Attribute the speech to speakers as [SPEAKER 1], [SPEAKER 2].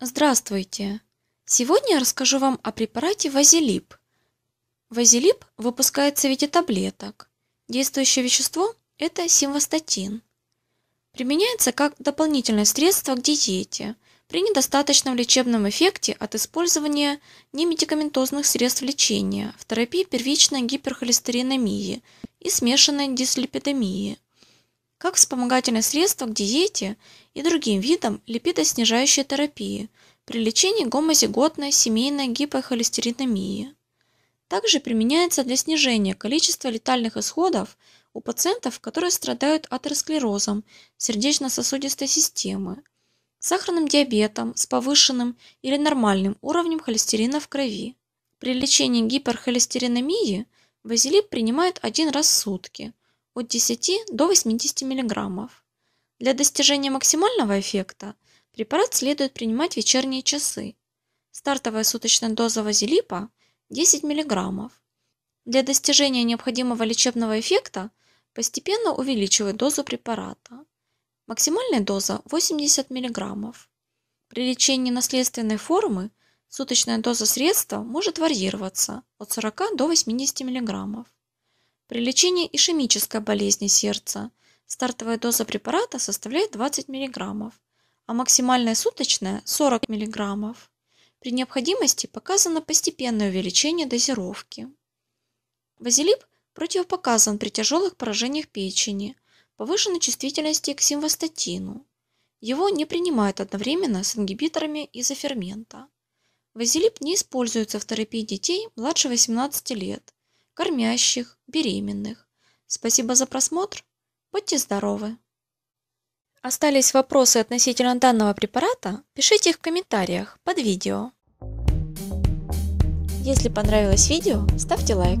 [SPEAKER 1] Здравствуйте! Сегодня я расскажу вам о препарате вазелип. Вазелип выпускается в виде таблеток. Действующее вещество – это симвастатин. Применяется как дополнительное средство к диете – при недостаточном лечебном эффекте от использования немедикаментозных средств лечения в терапии первичной гиперхолестериномии и смешанной дислипидемии, как вспомогательное средство к диете и другим видам липидоснижающей терапии при лечении гомозиготной семейной гипохолестеринемии. Также применяется для снижения количества летальных исходов у пациентов, которые страдают атеросклерозом сердечно-сосудистой системы, сахарным диабетом с повышенным или нормальным уровнем холестерина в крови. При лечении гиперхолестеринемии вазелип принимают один раз в сутки от 10 до 80 мг. Для достижения максимального эффекта препарат следует принимать в вечерние часы. Стартовая суточная доза вазелипа 10 мг. Для достижения необходимого лечебного эффекта постепенно увеличивают дозу препарата. Максимальная доза 80 мг. При лечении наследственной формы суточная доза средства может варьироваться от 40 до 80 мг. При лечении ишемической болезни сердца стартовая доза препарата составляет 20 мг, а максимальная суточная – 40 мг. При необходимости показано постепенное увеличение дозировки. Вазилип противопоказан при тяжелых поражениях печени, повышенной чувствительности к симвастатину. Его не принимают одновременно с ингибиторами изофермента. Вазилип не используется в терапии детей младше 18 лет, кормящих, беременных. Спасибо за просмотр. Будьте здоровы! Остались вопросы относительно данного препарата? Пишите их в комментариях под видео. Если понравилось видео, ставьте лайк.